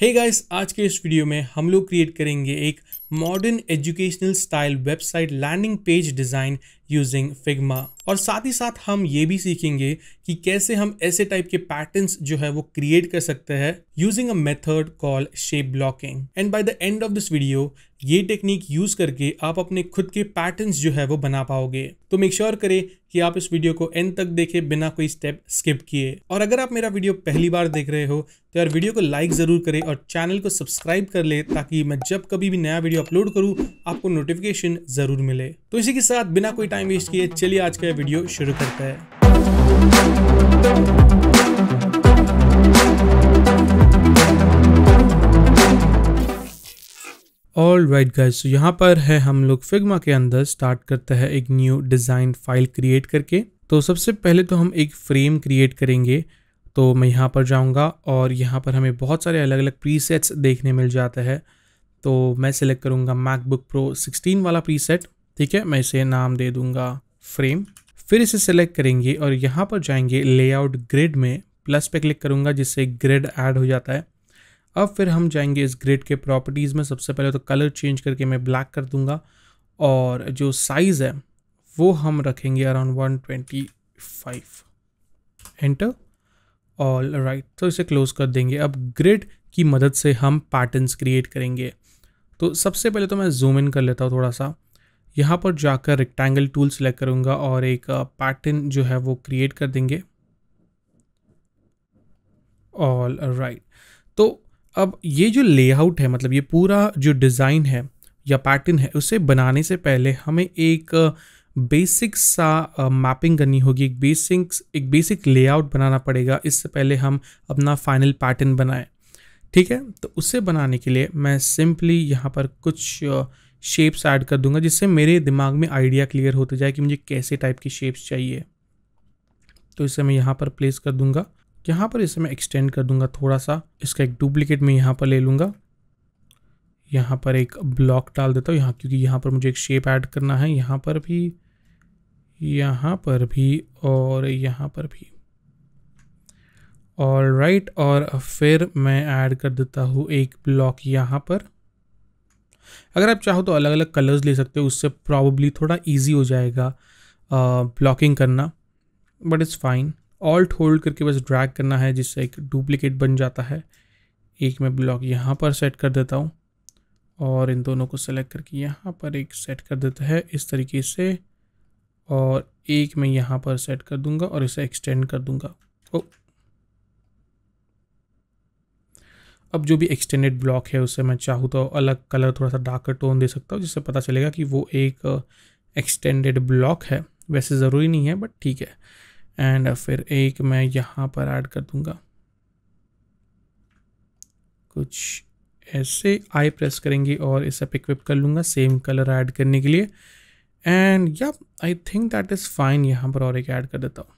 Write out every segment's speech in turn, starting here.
हे hey guys आज के इस वीडियो में हम लोग क्रिएट करेंगे एक modern educational style website landing page design using Figma और साथ ही साथ हम ये भी सीखेंगे कि कैसे हम ऐसे टाइप के पैटर्न्स जो है वो क्रिएट कर सकते हैं using a method call shape blocking and by the end of this video ये टेक्निक यूज करके आप अपने खुद के पैटर्न्स जो है वो बना पाओगे तो मेक श्योर sure करें कि आप इस वीडियो को एंड तक देखें बिना कोई स्टेप स्किप किए और अगर आप मेरा वीडियो पहली बार देख रहे हो तो यार वीडियो को लाइक ज़रूर करें और चैनल को सब्सक्राइब कर ले ताकि मैं जब कभी भी नया वीडियो अपलोड करूँ आपको नोटिफिकेशन ज़रूर मिले तो इसी के साथ बिना कोई टाइम वेस्ट किए चलिए आज का वीडियो शुरू करते हैं ऑल राइट गाइस यहाँ पर है हम लोग फिग्मा के अंदर स्टार्ट करते हैं एक न्यू डिज़ाइन फाइल क्रिएट करके तो सबसे पहले तो हम एक फ्रेम क्रिएट करेंगे तो मैं यहाँ पर जाऊँगा और यहाँ पर हमें बहुत सारे अलग अलग प्रीसेट्स देखने मिल जाते हैं तो मैं सिलेक्ट करूँगा मैकबुक प्रो 16 वाला प्रीसेट ठीक है मैं इसे नाम दे दूँगा फ्रेम फिर इसे सेलेक्ट करेंगे और यहाँ पर जाएंगे लेआउट ग्रिड में प्लस पे क्लिक करूँगा जिससे ग्रिड ऐड हो जाता है अब फिर हम जाएंगे इस ग्रिड के प्रॉपर्टीज़ में सबसे पहले तो कलर चेंज करके मैं ब्लैक कर दूँगा और जो साइज़ है वो हम रखेंगे around one twenty five enter all right तो इसे क्लोज कर देंगे अब ग्रिड की मदद से हम पैटर्न्स क्रिएट करेंगे तो सबसे पहले तो मैं जूम इन कर लेता हूँ थोड़ा सा यहाँ पर जाकर रेक्टेंगल टूल सेलेक्ट करूँगा और एक पैटर्न जो है वो क्रिएट कर देंगे ऑल राइट तो अब ये जो लेआउट है मतलब ये पूरा जो डिज़ाइन है या पैटर्न है उसे बनाने से पहले हमें एक बेसिक सा मैपिंग uh, करनी होगी एक बेसिक एक बेसिक लेआउट बनाना पड़ेगा इससे पहले हम अपना फाइनल पैटर्न बनाएं ठीक है तो उसे बनाने के लिए मैं सिंपली यहाँ पर कुछ uh, शेप्स ऐड कर दूंगा जिससे मेरे दिमाग में आइडिया क्लियर होते जाए कि मुझे कैसे टाइप की शेप्स चाहिए तो इसे मैं यहाँ पर प्लेस कर दूंगा यहाँ पर इसे मैं एक्सटेंड कर दूंगा थोड़ा सा इसका एक डुप्लीकेट मैं यहाँ पर ले लूँगा यहाँ पर एक ब्लॉक डाल देता हूँ यहाँ क्योंकि यहाँ पर मुझे एक शेप ऐड करना है यहाँ पर भी यहाँ पर भी और यहाँ पर भी और राइट और फिर मैं ऐड कर देता हूँ एक ब्लॉक यहाँ पर अगर आप चाहो तो अलग अलग कलर्स ले सकते हो उससे प्रॉब्ली थोड़ा ईजी हो जाएगा ब्लॉकिंग करना but it's fine alt hold करके बस ड्रैग करना है जिससे एक डुप्लिकेट बन जाता है एक मैं ब्लॉक यहाँ पर सेट कर देता हूँ और इन दोनों को सेलेक्ट करके यहाँ पर एक सेट कर देता है इस तरीके से और एक मैं यहाँ पर सेट कर दूँगा और इसे एक्सटेंड कर दूँगा ओ oh, अब जो भी एक्सटेंडेड ब्लॉक है उससे मैं चाहूँ तो अलग कलर थोड़ा सा डार्कर टोन दे सकता हूँ जिससे पता चलेगा कि वो एक एक्सटेंडेड uh, ब्लॉक है वैसे ज़रूरी नहीं है बट ठीक है एंड uh, फिर एक मैं यहाँ पर ऐड कर दूँगा कुछ ऐसे आई प्रेस करेंगे और इसे पिकविप कर लूँगा सेम कलर ऐड करने के लिए and yeah I think that is fine यहाँ पर और एक ऐड कर देता हूँ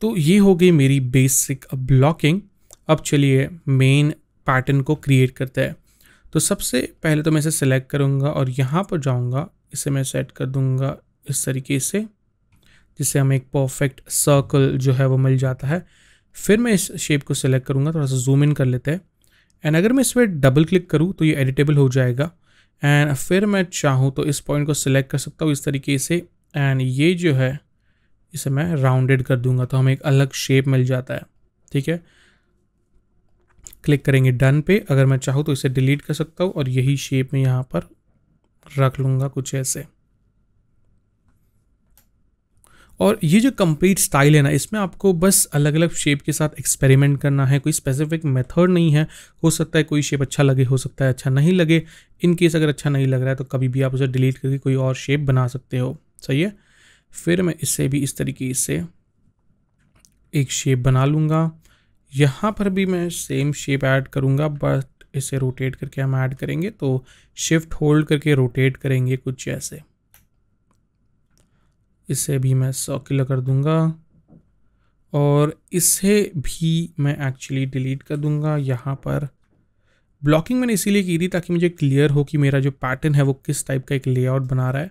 तो ये हो गई मेरी बेसिक ब्लॉकिंग अब चलिए मेन पैटर्न को क्रिएट करते हैं तो सबसे पहले तो मैं इसे सेलेक्ट करूँगा और यहाँ पर जाऊँगा इसे मैं सेट कर दूँगा इस तरीके से जिससे हमें एक परफेक्ट सर्कल जो है वो मिल जाता है फिर मैं इस शेप को सिलेक्ट करूँगा थोड़ा सा जूम इन कर लेते हैं एंड अगर मैं इस पर डबल क्लिक करूँ तो ये एडिटेबल हो जाएगा एंड फिर मैं चाहूँ तो इस पॉइंट को सिलेक्ट कर सकता हूँ इस तरीके से एंड ये जो है इसे मैं राउंडेड कर दूंगा तो हमें एक अलग शेप मिल जाता है ठीक है क्लिक करेंगे डन पे अगर मैं चाहूँ तो इसे डिलीट कर सकता हूँ और यही शेप में यहाँ पर रख लूँगा कुछ ऐसे और ये जो कंप्लीट स्टाइल है ना इसमें आपको बस अलग अलग शेप के साथ एक्सपेरिमेंट करना है कोई स्पेसिफिक मेथड नहीं है हो सकता है कोई शेप अच्छा लगे हो सकता है अच्छा नहीं लगे इन केस अगर अच्छा नहीं लग रहा है तो कभी भी आप उसे डिलीट करके कोई और शेप बना सकते हो सही है फिर मैं इसे भी इस तरीके से एक शेप बना लूँगा यहाँ पर भी मैं सेम शेप ऐड करूँगा बट इसे रोटेट करके हम ऐड करेंगे तो शिफ्ट होल्ड करके रोटेट करेंगे कुछ ऐसे इसे भी मैं सर्कुलर कर दूँगा और इसे भी मैं एक्चुअली डिलीट कर दूँगा यहाँ पर ब्लॉकिंग मैंने इसीलिए की थी ताकि मुझे क्लियर हो कि मेरा जो पैटर्न है वो किस टाइप का एक लेआउट बना रहा है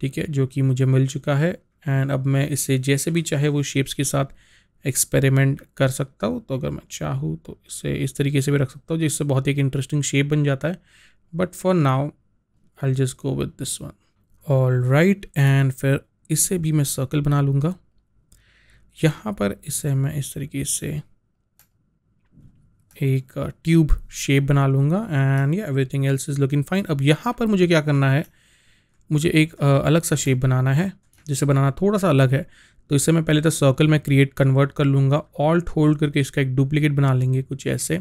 ठीक है जो कि मुझे मिल चुका है एंड अब मैं इसे जैसे भी चाहे वो शेप्स के साथ एक्सपेरिमेंट कर सकता हूँ तो अगर मैं चाहूँ तो इसे इस तरीके से भी रख सकता हूँ जिससे बहुत एक इंटरेस्टिंग शेप बन जाता है but for now I just go with this one all right and फिर इसे भी मैं सर्कल बना लूँगा यहाँ पर इसे मैं इस तरीके से एक ट्यूब शेप बना लूँगा and yeah everything else is looking fine अब यहाँ पर मुझे क्या करना है मुझे एक अलग सा शेप बनाना है जिसे बनाना थोड़ा सा अलग है तो इसे मैं पहले तो सर्कल में क्रिएट कन्वर्ट कर लूँगा ऑल्ट होल्ड करके इसका एक डुप्लीकेट बना लेंगे कुछ ऐसे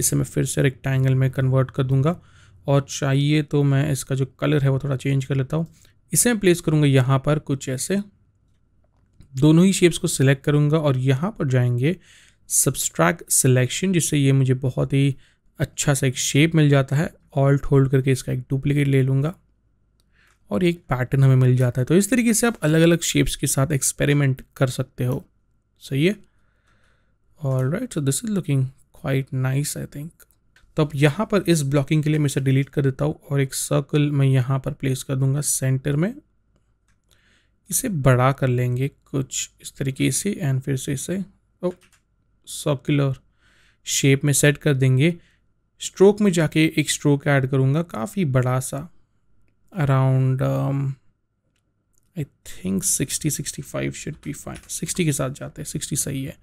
इसे मैं फिर से रेक्टेंगल में कन्वर्ट कर दूँगा और चाहिए तो मैं इसका जो कलर है वो थोड़ा चेंज कर लेता हूँ इसे मैं प्लेस करूँगा यहाँ पर कुछ ऐसे दोनों ही शेप्स को सिलेक्ट करूँगा और यहाँ पर जाएंगे सब्सट्रैक्ट सिलेक्शन जिससे ये मुझे बहुत ही अच्छा सा एक शेप मिल जाता है ऑल्ट होल्ड करके इसका एक डुप्लीकेट ले लूँगा और एक पैटर्न हमें मिल जाता है तो इस तरीके से आप अलग अलग शेप्स के साथ एक्सपेरिमेंट कर सकते हो सही है और right so this is looking quite nice I think तो अब यहाँ पर इस ब्लॉकिंग के लिए मैं इसे डिलीट कर देता हूँ और एक सर्कल मैं यहाँ पर प्लेस कर दूंगा सेंटर में इसे बड़ा कर लेंगे कुछ इस तरीके से एंड फिर से इसे ओ सर्कुलर शेप में सेट कर देंगे स्ट्रोक में जाके एक स्ट्रोक ऐड करूँगा काफ़ी बड़ा सा around I think sixty five should be fine sixty के साथ जाते हैं सिक्सटी सही है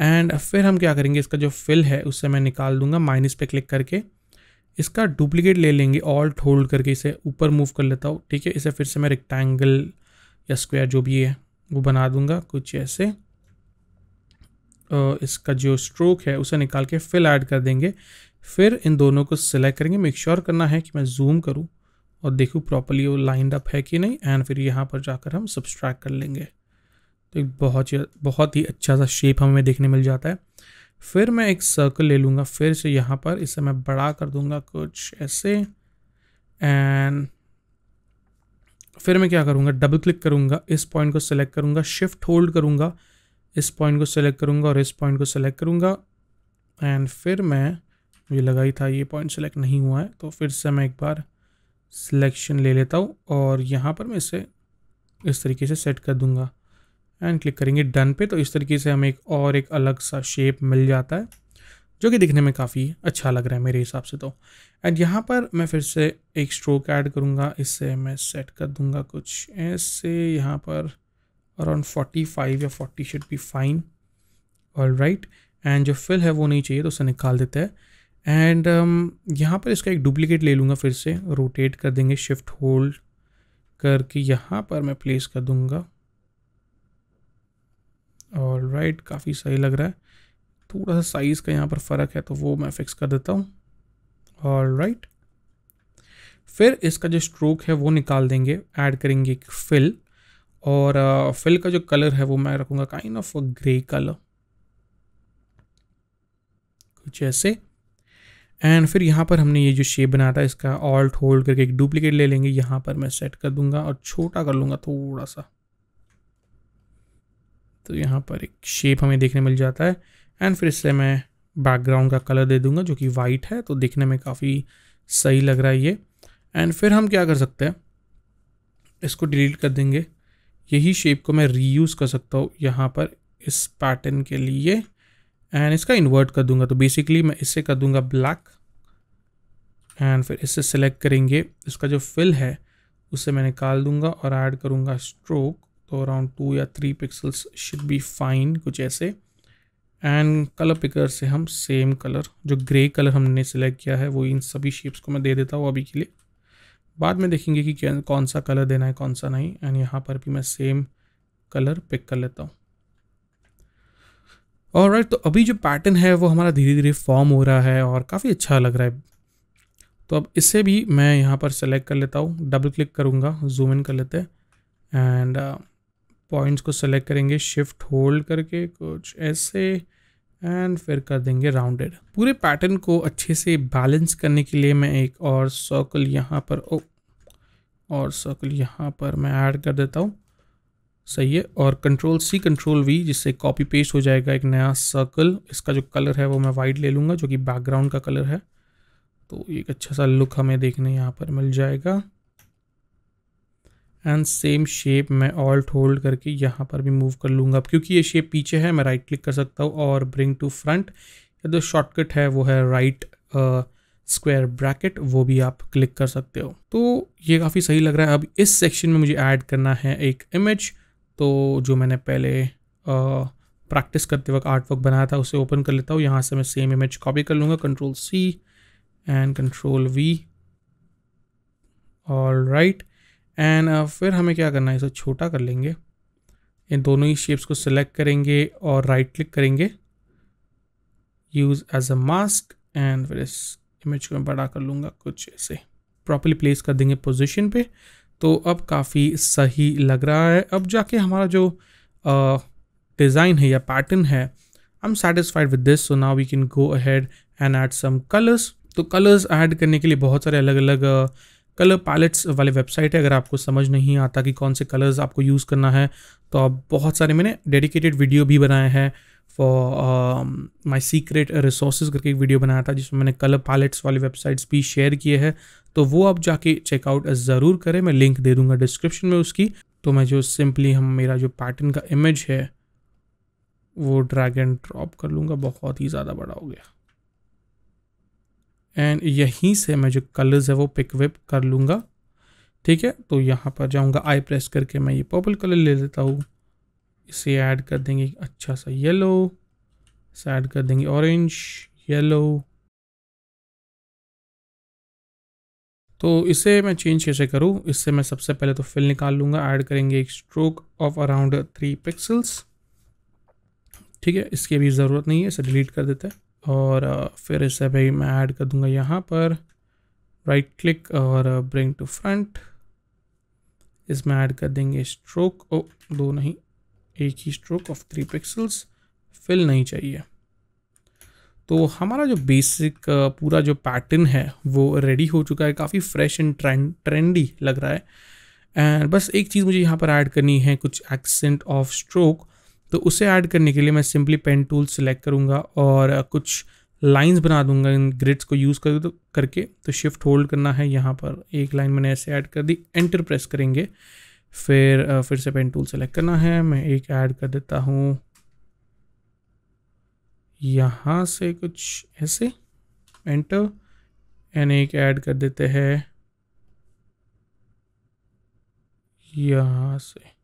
एंड फिर हम क्या करेंगे इसका जो फिल है उससे मैं निकाल दूंगा माइनस पे क्लिक करके इसका डुप्लीकेट ले लेंगे ऑल्ट होल्ड करके इसे ऊपर मूव कर लेता हूँ ठीक है इसे फिर से मैं रेक्टेंगल या स्क्वायर जो भी है वो बना दूंगा कुछ ऐसे इसका जो स्ट्रोक है उसे निकाल के फिल ऐड कर देंगे फिर इन दोनों को सिलेक्ट करेंगे मेक श्योर sure करना है कि मैं जूम करूँ और देखूँ प्रॉपरली वो लाइंड अप है कि नहीं एंड फिर यहाँ पर जाकर हम सब्सट्रैक कर लेंगे तो एक बहुत ही बहुत ही अच्छा सा शेप हमें देखने मिल जाता है फिर मैं एक सर्कल ले लूँगा फिर से यहाँ पर इसे मैं बड़ा कर दूँगा कुछ ऐसे एंड फिर मैं क्या करूँगा डबल क्लिक करूँगा इस पॉइंट को सिलेक्ट करूँगा शिफ्ट होल्ड करूँगा इस पॉइंट को सिलेक्ट करूँगा और इस पॉइंट को सिलेक्ट करूँगा एंड फिर मैं मुझे लगा ही था ये पॉइंट सेलेक्ट नहीं हुआ है तो फिर से मैं एक बार सिलेक्शन ले लेता हूँ और यहाँ पर मैं इसे इस तरीके से सेट कर दूँगा एंड क्लिक करेंगे डन पे तो इस तरीके से हमें एक और एक अलग सा शेप मिल जाता है जो कि दिखने में काफ़ी अच्छा लग रहा है मेरे हिसाब से तो एंड यहाँ पर मैं फिर से एक स्ट्रोक ऐड करूँगा इससे मैं सेट कर दूँगा कुछ ऐसे यहाँ पर अराउंड फोर्टी फाइव या forty should be fine all right and जो फिल है वो नहीं चाहिए तो उसे निकाल देते हैं एंड um, यहाँ पर इसका एक डुप्लीकेट ले लूँगा फिर से रोटेट कर देंगे शिफ्ट होल्ड करके यहाँ पर मैं प्लेस कर दूँगा और राइट काफ़ी सही लग रहा है थोड़ा सा साइज़ का यहाँ पर फ़र्क है तो वो मैं फिक्स कर देता हूँ और राइट फिर इसका जो स्ट्रोक है वो निकाल देंगे ऐड करेंगे एक फिल और फिल uh, का जो कलर है वो मैं रखूँगा काइंड ऑफ ग्रे कलर कुछ ऐसे एंड फिर यहाँ पर हमने ये जो शेप बनाया था इसका ऑल्ट होल्ड करके एक डुप्लीकेट ले लेंगे यहाँ पर मैं सेट कर दूंगा और छोटा कर लूँगा थोड़ा सा तो यहाँ पर एक शेप हमें देखने मिल जाता है एंड फिर इससे मैं बैकग्राउंड का कलर दे दूंगा जो कि वाइट है तो देखने में काफ़ी सही लग रहा है ये एंड फिर हम क्या कर सकते हैं इसको डिलीट कर देंगे यही शेप को मैं रीयूज़ कर सकता हूँ यहाँ पर इस पैटर्न के लिए एंड इसका इन्वर्ट कर दूंगा तो बेसिकली मैं इसे कर दूंगा ब्लैक एंड फिर इससे सेलेक्ट करेंगे इसका जो फिल है उसे मैं निकाल दूंगा और ऐड करूंगा स्ट्रोक तो अराउंड टू या three pixels should be fine कुछ ऐसे एंड कलर पिकर से हम सेम कलर जो ग्रे कलर हमने सेलेक्ट किया है वो इन सभी शेप्स को मैं दे देता हूँ अभी के लिए बाद में देखेंगे कि कौन सा कलर देना है कौन सा नहीं एंड यहाँ पर भी मैं सेम कलर पिक कर लेता हूँ और राइट तो अभी जो पैटर्न है वो हमारा धीरे धीरे फॉर्म हो रहा है और काफ़ी अच्छा लग रहा है तो अब इसे भी मैं यहाँ पर सेलेक्ट कर लेता हूँ डबल क्लिक करूँगा जूम इन कर लेते हैं एंड पॉइंट्स uh, को सेलेक्ट करेंगे शिफ्ट होल्ड करके कुछ ऐसे एंड फिर कर देंगे राउंडेड पूरे पैटर्न को अच्छे से बैलेंस करने के लिए मैं एक और सर्कल यहाँ पर ओ oh, और सर्कल यहाँ पर मैं ऐड कर देता हूँ सही है और कंट्रोल सी कंट्रोल वी जिससे कॉपी पेस्ट हो जाएगा एक नया सर्कल इसका जो कलर है वो मैं वाइट ले लूँगा जो कि बैकग्राउंड का कलर है तो एक अच्छा सा लुक हमें देखने यहाँ पर मिल जाएगा एंड सेम शेप मैं ऑल्ट होल्ड करके यहाँ पर भी मूव कर लूँगा क्योंकि ये शेप पीछे है मैं राइट क्लिक कर सकता हूँ और ब्रिंग टू फ्रंट या जो शॉर्टकट है वो है राइट स्क्वायर ब्रैकेट वो भी आप क्लिक कर सकते हो तो ये काफ़ी सही लग रहा है अब इस सेक्शन में मुझे ऐड करना है एक इमेज तो जो मैंने पहले प्रैक्टिस uh, करते वक्त आर्ट वर्क बनाया था उसे ओपन कर लेता हूँ यहाँ से मैं सेम इमेज कॉपी कर लूँगा control C and control V all right and फिर हमें क्या करना है इसे छोटा कर लेंगे इन दोनों ही शेप्स को सिलेक्ट करेंगे और राइट right क्लिक करेंगे use as a mask and फिर इस इमेज को मैं बड़ा कर लूँगा कुछ ऐसे प्रॉपरली प्लेस कर देंगे पोजिशन पे तो अब काफ़ी सही लग रहा है अब जाके हमारा जो डिज़ाइन uh, है या पैटर्न है I am satisfied with this so now we can go ahead and add some colours तो कलर्स ऐड करने के लिए बहुत सारे अलग अलग कलर पैलेट्स वाले वेबसाइट है अगर आपको समझ नहीं आता कि कौन से कलर्स आपको यूज़ करना है तो आप बहुत सारे मैंने डेडिकेटेड वीडियो भी बनाए हैं फॉर माई सीक्रेट रिसोर्स करके एक वीडियो बनाया था जिसमें मैंने कलर पैलेट्स वाली वेबसाइट्स भी शेयर किए हैं तो वो आप जाके चेकआउट ज़रूर करें मैं लिंक दे दूंगा डिस्क्रिप्शन में उसकी तो मैं जो सिंपली हम मेरा जो पैटर्न का इमेज है वो ड्रैग एंड ड्रॉप कर लूँगा बहुत ही ज़्यादा बड़ा हो गया एंड यहीं से मैं जो कलर्स है वो पिक विप कर लूँगा ठीक है तो यहाँ पर जाऊँगा आई प्रेस करके मैं ये पर्पल कलर ले लेता हूँ इसे ऐड कर देंगे अच्छा सा येलो इसे ऐड कर देंगे ऑरेंज येलो तो इसे मैं चेंज कैसे करूँ इससे मैं सबसे पहले तो फिल निकाल लूँगा ऐड करेंगे एक stroke of around three pixels ठीक है इसकी अभी ज़रूरत नहीं है इसे डिलीट कर देते हैं और फिर इसे भाई मैं ऐड कर दूंगा यहाँ पर राइट क्लिक और ब्रिंग टू फ्रंट इसमें ऐड कर देंगे स्ट्रोक ओ दो नहीं एक ही stroke of three pixels fill नहीं चाहिए तो हमारा जो बेसिक पूरा जो पैटर्न है वो रेडी हो चुका है काफ़ी फ्रेश एंड ट्रेंड ट्रेंडी लग रहा है एंड बस एक चीज़ मुझे यहाँ पर ऐड करनी है कुछ एक्सेंट ऑफ स्ट्रोक तो उसे ऐड करने के लिए मैं सिंपली पेन टूल सेलेक्ट करूँगा और कुछ लाइंस बना दूंगा इन ग्रिड्स को यूज़ कर तो, करके तो शिफ्ट होल्ड करना है यहाँ पर एक लाइन मैंने ऐसे ऐड कर दी एंटर प्रेस करेंगे फिर फिर से पेन टूल सेलेक्ट करना है मैं एक ऐड कर देता हूँ यहाँ से कुछ ऐसे एंटर एंड एक ऐड कर देते हैं यहाँ से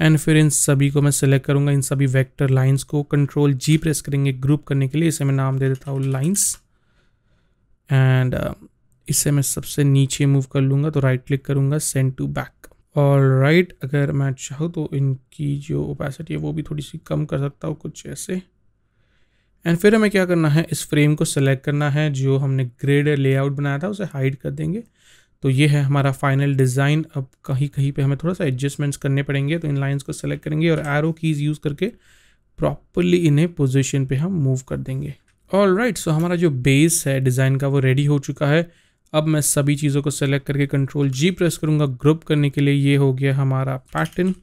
एंड फिर इन सभी को मैं सिलेक्ट करूँगा इन सभी वेक्टर लाइंस को कंट्रोल जी प्रेस करेंगे ग्रुप करने के लिए इसे मैं नाम दे देता हूँ लाइंस एंड uh, इसे मैं सबसे नीचे मूव कर लूँगा तो राइट क्लिक करूँगा सेंड टू बैक और राइट अगर मैं चाहूँ तो इनकी जो ओपेसिटी है वो भी थोड़ी सी कम कर सकता हूँ कुछ ऐसे एंड फिर हमें क्या करना है इस फ्रेम को सिलेक्ट करना है जो हमने ग्रेड लेआउट बनाया था उसे हाइड कर देंगे तो ये है हमारा फाइनल डिज़ाइन अब कहीं कहीं पे हमें थोड़ा सा एडजस्टमेंट्स करने पड़ेंगे तो इन लाइंस को सेलेक्ट करेंगे और एरो कीज़ यूज़ करके प्रॉपरली इन्हें पोजिशन पे हम मूव कर देंगे ऑल राइट सो हमारा जो बेस है डिज़ाइन का वो रेडी हो चुका है अब मैं सभी चीज़ों को सेलेक्ट करके कंट्रोल जी प्रेस करूँगा ग्रुप करने के लिए ये हो गया हमारा pattern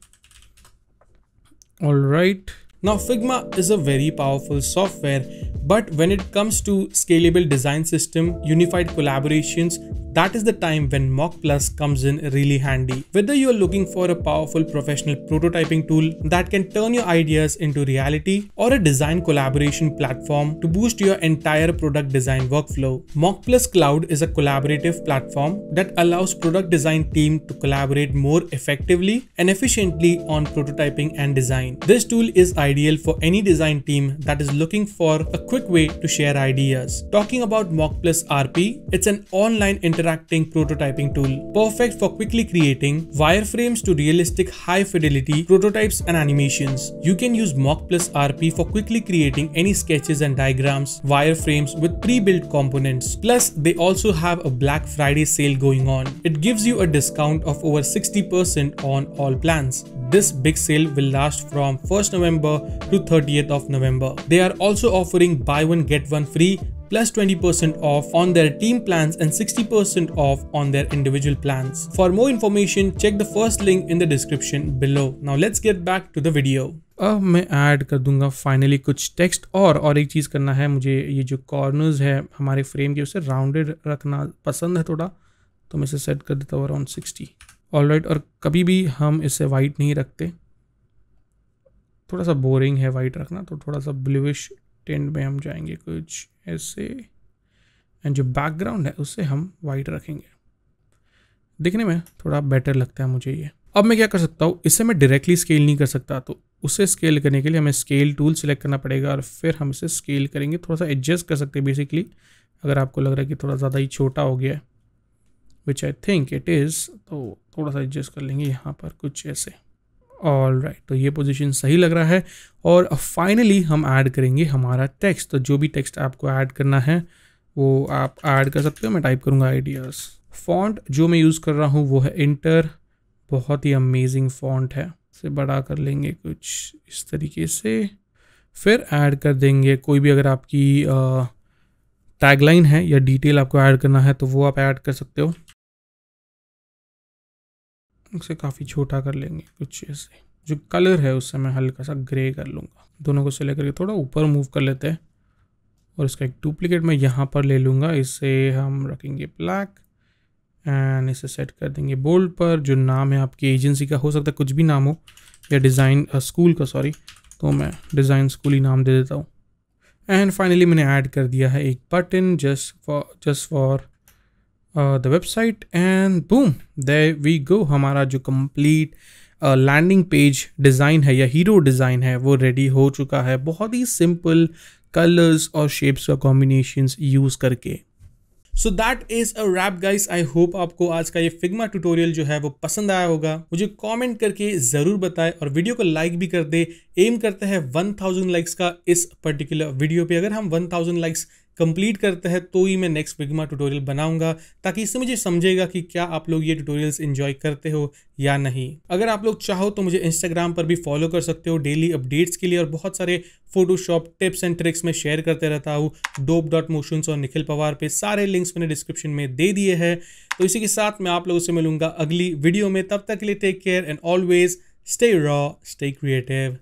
all right Now, Figma is a very powerful software, but when it comes to scalable design system, unified collaborations, that is the time when Mock Plus comes in really handy. Whether you are looking for a powerful professional prototyping tool that can turn your ideas into reality or a design collaboration platform to boost your entire product design workflow, Mock Plus Cloud is a collaborative platform that allows product design team to collaborate more effectively and efficiently on prototyping and design. This tool is ideal for any design team that is looking for a quick way to share ideas. Talking about Mock Plus RP, it's an online interface interacting prototyping tool, perfect for quickly creating wireframes to realistic high fidelity prototypes and animations. You can use Mock plus RP for quickly creating any sketches and diagrams, wireframes with pre-built components. Plus, they also have a Black Friday sale going on. It gives you a discount of over 60% on all plans. This big sale will last from 1st November to 30th of November. They are also offering buy one get one free plus 20% off on their team plans and 60% off on their individual plans. For more information, check the first link in the description below. Now let's get back to the video. अब मैं add कर दूंगा finally कुछ text और और एक चीज़ करना है मुझे ये जो कॉर्नर्स है हमारे फ्रेम के उसे राउंडेड रखना पसंद है थोड़ा तो मैं इसे सेट कर देता हूँ अराउंड सिक्सटी ऑल राइट और कभी भी हम इसे वाइट नहीं रखते थोड़ा सा बोरिंग है वाइट रखना तो थोड़ा सा ब्लूइश टेंट में हम जाएंगे कुछ ऐसे एंड जो बैकग्राउंड है उसे हम वाइट रखेंगे दिखने में थोड़ा बेटर लगता है मुझे ये अब मैं क्या कर सकता हूँ इसे मैं डायरेक्टली स्केल नहीं कर सकता तो उसे स्केल करने के लिए हमें स्केल टूल सेलेक्ट करना पड़ेगा और फिर हम इसे स्केल करेंगे थोड़ा सा एडजस्ट कर सकते हैं बेसिकली अगर आपको लग रहा है कि थोड़ा ज़्यादा ही छोटा हो गया है which I think it is तो थोड़ा सा एडजस्ट कर लेंगे यहाँ पर कुछ ऐसे ऑल राइट तो ये पोजीशन सही लग रहा है और फाइनली हम ऐड करेंगे हमारा टेक्स्ट तो जो भी टेक्स्ट आपको ऐड करना है वो आप ऐड कर सकते हो मैं टाइप करूँगा आइडियाज़ फॉन्ट जो मैं यूज़ कर रहा हूँ वो है इंटर बहुत ही अमेजिंग फॉन्ट है से बड़ा कर लेंगे कुछ इस तरीके से फिर ऐड कर देंगे कोई भी अगर आपकी टैगलाइन है या डिटेल आपको ऐड करना है तो वो आप ऐड कर सकते हो उसे काफ़ी छोटा कर लेंगे कुछ ऐसे जो कलर है उससे मैं हल्का सा ग्रे कर लूँगा दोनों को सिलेक्ट करके थोड़ा ऊपर मूव कर लेते हैं और इसका एक डुप्लीकेट मैं यहाँ पर ले लूँगा इसे हम रखेंगे ब्लैक एंड इसे सेट कर देंगे बोल्ड पर जो नाम है आपकी एजेंसी का हो सकता है कुछ भी नाम हो या डिज़ाइन स्कूल का सॉरी तो मैं डिज़ाइन स्कूल ही नाम दे देता हूँ एंड फाइनली मैंने ऐड कर दिया है एक button just for just for the website and boom there we go हमारा जो कंप्लीट लैंडिंग पेज डिज़ाइन है या हीरो डिज़ाइन है वो रेडी हो चुका है बहुत ही सिंपल कलर्स और शेप्स का कॉम्बिनेशंस यूज़ करके so that is a wrap guys I hope आपको आज का ये फिग्मा ट्यूटोरियल जो है वो पसंद आया होगा मुझे कमेंट करके ज़रूर बताएं और वीडियो को लाइक भी कर दे एम करते हैं 1000 लाइक्स का इस पर्टिकुलर वीडियो पे अगर हम 1000 लाइक्स कंप्लीट करता है तो ही मैं नेक्स्ट बिगमा ट्यूटोरियल बनाऊंगा ताकि इससे मुझे समझेगा कि क्या आप लोग ये ट्यूटोरियल्स इन्जॉय करते हो या नहीं अगर आप लोग चाहो तो मुझे इंस्टाग्राम पर भी फॉलो कर सकते हो डेली अपडेट्स के लिए और बहुत सारे फोटोशॉप टिप्स एंड ट्रिक्स में शेयर करते रहता हूँ डोप डॉट मोशंस और निखिल पवार पे सारे लिंक्स मैंने डिस्क्रिप्शन में दे दिए हैं तो इसी के साथ मैं आप लोगों से मिलूंगा अगली वीडियो में तब तक के लिए take care and always stay raw stay creative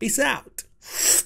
peace out